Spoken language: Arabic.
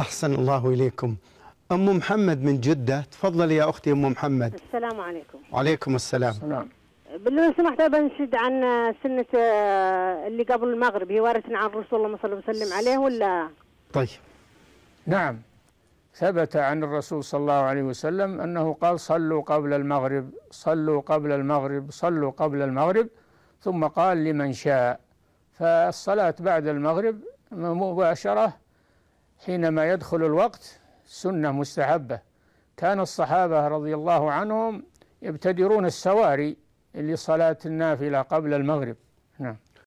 أحسن الله إليكم أم محمد من جدة تفضل يا أختي أم محمد السلام عليكم وعليكم السلام السلام لو سمحت بنشد عن سنة آه، اللي قبل المغرب هي وارثنا عن رسول الله صلى الله عليه وسلم عليه ولا طيب نعم ثبت عن الرسول صلى الله عليه وسلم أنه قال صلوا قبل المغرب صلوا قبل المغرب صلوا قبل المغرب ثم قال لمن شاء فالصلاة بعد المغرب مباشرة حينما يدخل الوقت سنة مستحبة كان الصحابة رضي الله عنهم يبتدرون السواري لصلاة النافلة قبل المغرب نعم